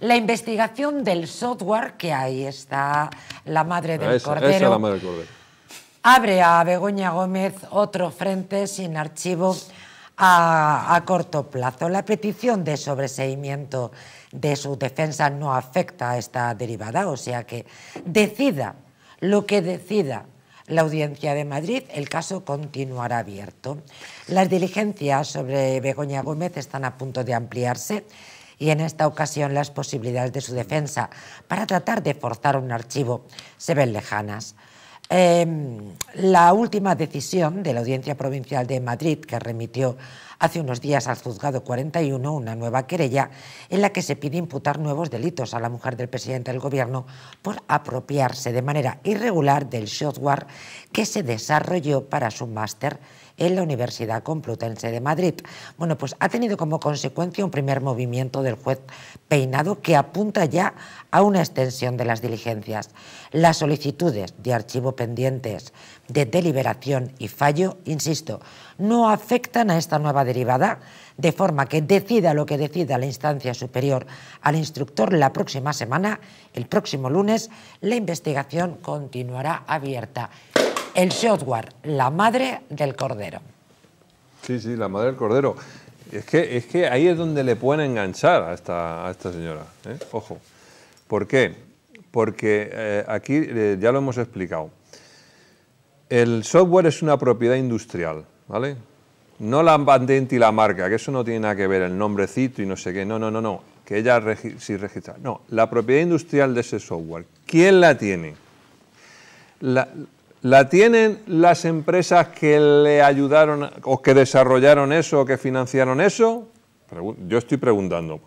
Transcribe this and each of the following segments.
La investigación del software, que ahí está la madre del esa, cordero. la madre del Abre a Begoña Gómez otro frente sin archivo a, corto plazo. La petición de sobreseimiento de su defensa no afecta a esta derivada, o sea que decida lo que decida la Audiencia de Madrid, el caso continuará abierto. Las diligencias sobre Begoña Gómez están a punto de ampliarse y en esta ocasión las posibilidades de su defensa para tratar de forzar un archivo se ven lejanas. Em, la última decisión de la Audiencia Provincial de Madrid, que remitió hace unos días al juzgado 41 una nueva querella en la que se pide imputar nuevos delitos a la mujer del presidente del gobierno por apropiarse de manera irregular del software que se desarrolló para su máster en la Universidad Complutense de Madrid. Bueno, pues ha tenido como consecuencia un primer movimiento del juez Peinado que apunta ya a una extensión de las diligencias. Las solicitudes de archivo pendientes de deliberación y fallo, insisto, no afectan a esta nueva derivada, de forma que decida lo que decida la instancia superior al instructor la próxima semana, el próximo lunes, la investigación continuará abierta el software, la madre del cordero. Sí, sí, la madre del cordero. Es que, es que ahí es donde le pueden enganchar a esta, a esta señora. ¿eh? Ojo. ¿Por qué? Porque eh, aquí eh, ya lo hemos explicado. El software es una propiedad industrial, ¿vale? No la patente y la marca, que eso no tiene nada que ver, el nombrecito y no sé qué. No, no, no, no. Que ella sí registra. No, la propiedad industrial de ese software. ¿Quién la tiene? La, ¿La tienen las empresas que le ayudaron o que desarrollaron eso o que financiaron eso? Yo estoy preguntando,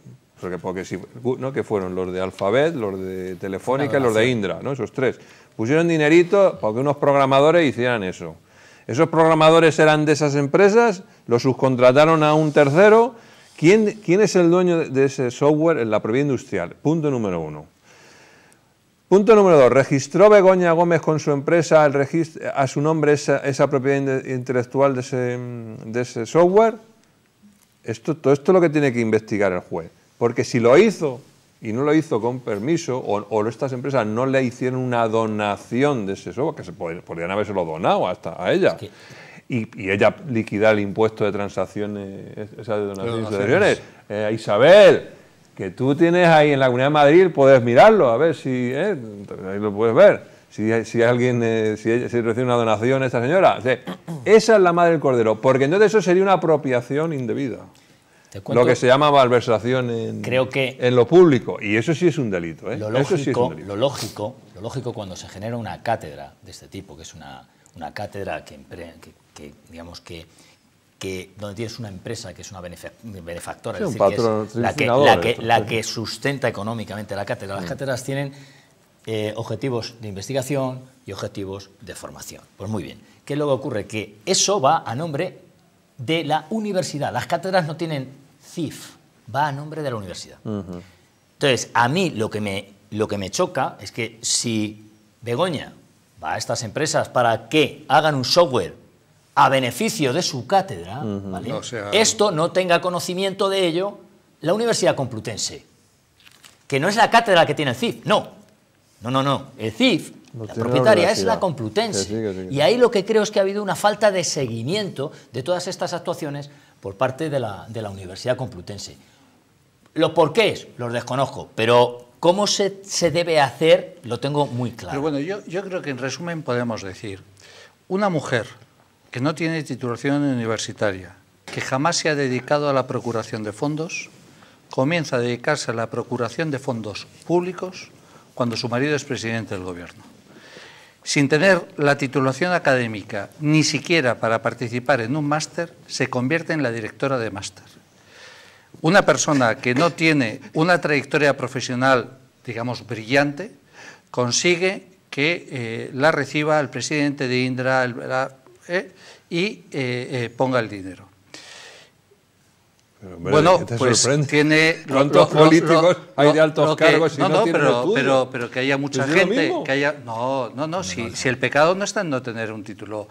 porque, si, ¿no? que fueron los de Alphabet, los de Telefónica y los de Indra, ¿no? esos tres. Pusieron dinerito para que unos programadores hicieran eso. Esos programadores eran de esas empresas, los subcontrataron a un tercero. ¿Quién, quién es el dueño de ese software en la propiedad industrial? Punto número uno. Punto número dos. ¿Registró Begoña Gómez con su empresa a su nombre esa, propiedad intelectual de ese, software? Esto, todo esto es lo que tiene que investigar el juez. Porque si lo hizo y no lo hizo con permiso, o, estas empresas no le hicieron una donación de ese software, que se podrían lo donado hasta a ella. Y, ella liquidar el impuesto de transacciones, esa donaciones. donaciones. Eh, a Isabel, que tú tienes ahí en la Comunidad de Madrid, puedes mirarlo, a ver si eh, ahí lo puedes ver. Si, alguien, eh, si, recibe una donación esta señora. esa es la madre del cordero, porque entonces eso sería una apropiación indebida. Lo que se llama malversación en, creo que en lo público. Y eso sí es un delito. ¿eh? Lo, lógico, Lo, lógico, cuando se genera una cátedra de este tipo, que es una, cátedra que, que digamos que donde tienes una empresa que es una benefactora, la, que, sustenta económicamente la cátedra. Las mm. cátedras tienen eh, objetivos de investigación y objetivos de formación. Pues muy bien. ¿Qué luego ocurre? Que eso va a nombre de la universidad. Las cátedras no tienen CIF, va a nombre de la universidad. Entonces, a mí lo que, me, lo que me choca es que si Begoña va a estas empresas para que hagan un software a beneficio de su cátedra, ¿vale? esto no tenga conocimiento de ello la Universidad Complutense, que no es la cátedra que tiene el CIF, no, no, no, no, el CIF, la propietaria es la Complutense. y ahí lo que creo es que ha habido una falta de seguimiento de todas estas actuaciones por parte de la, Universidad Complutense. Los porqués los desconozco, pero cómo se, debe hacer lo tengo muy claro. Pero bueno, yo, yo creo que en resumen podemos decir, una mujer que no tiene titulación universitaria, que jamás se ha dedicado a la procuración de fondos, comienza a dedicarse a la procuración de fondos públicos cuando su marido es presidente del gobierno. Sin tener la titulación académica ni siquiera para participar en un máster, se convierte en la directora de máster. Una persona que no tiene una trayectoria profesional, digamos, brillante, consigue que eh, la reciba el presidente de Indra, el, ¿eh? y eh, eh, ponga el dinero. bueno, pues tiene ¿Cuántos políticos hay de altos cargos y no, no, no pero, pero, que haya mucha gente, que haya no, no, no, si, si, el pecado no está en no tener un título,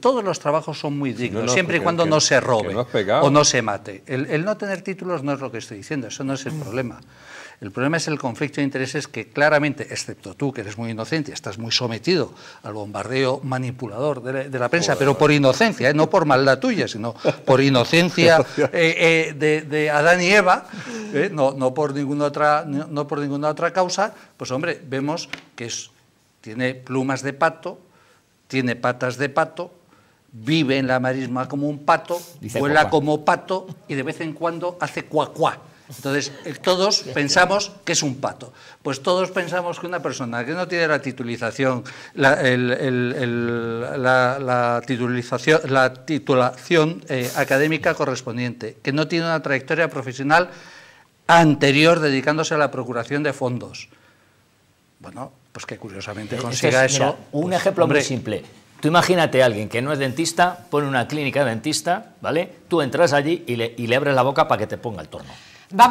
todos los trabajos son muy dignos, siempre y cuando no se robe o no se mate. El, no tener títulos no es lo que estoy diciendo, eso no es el mm. problema. El problema es el conflicto de intereses que claramente, excepto tú, que eres muy inocente, estás muy sometido al bombardeo manipulador de la, prensa, pero por inocencia, ¿eh? no por maldad tuya, sino por inocencia eh, eh, de, Adán y Eva, no, por ninguna otra, no, por ninguna otra causa, pues hombre, vemos que es, tiene plumas de pato, tiene patas de pato, vive en la marisma como un pato, vuela como pato y de vez en cuando hace cuacuá. Entonces, eh, todos pensamos que es un pato. Pues todos pensamos que una persona que no tiene la titulización, la, la, la titulación eh, académica correspondiente, que no tiene una trayectoria profesional anterior dedicándose a la procuración de fondos. Bueno, pues que curiosamente consiga eso. un pues, ejemplo muy simple. Tú imagínate a alguien que no es dentista, pone una clínica de dentista, ¿vale? Tú entras allí y le, y le abres la boca para que te ponga el torno.